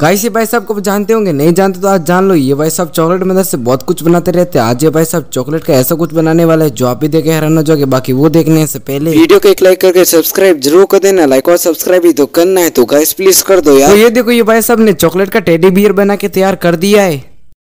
guys ये भाई साहब को जानते होंगे नहीं जानते तो आज जान लो ये भाई साहब चॉकलेट मदद से बहुत कुछ बनाते रहते हैं आज ये भाई साहब चॉकलेट का ऐसा कुछ बनाने वाला है जो आप भी देखे हैरान हो जाओगे बाकी वो देखने से पहले वीडियो को एक लाइक करके सब्सक्राइब जरूर कर देना लाइक और सब्सक्राइब ही तो करना है तो गाइस प्लीज कर दो यार तो ये देखो ये भाई साहब ने चॉकलेट का टेडी बियर बना के तैयार कर दिया है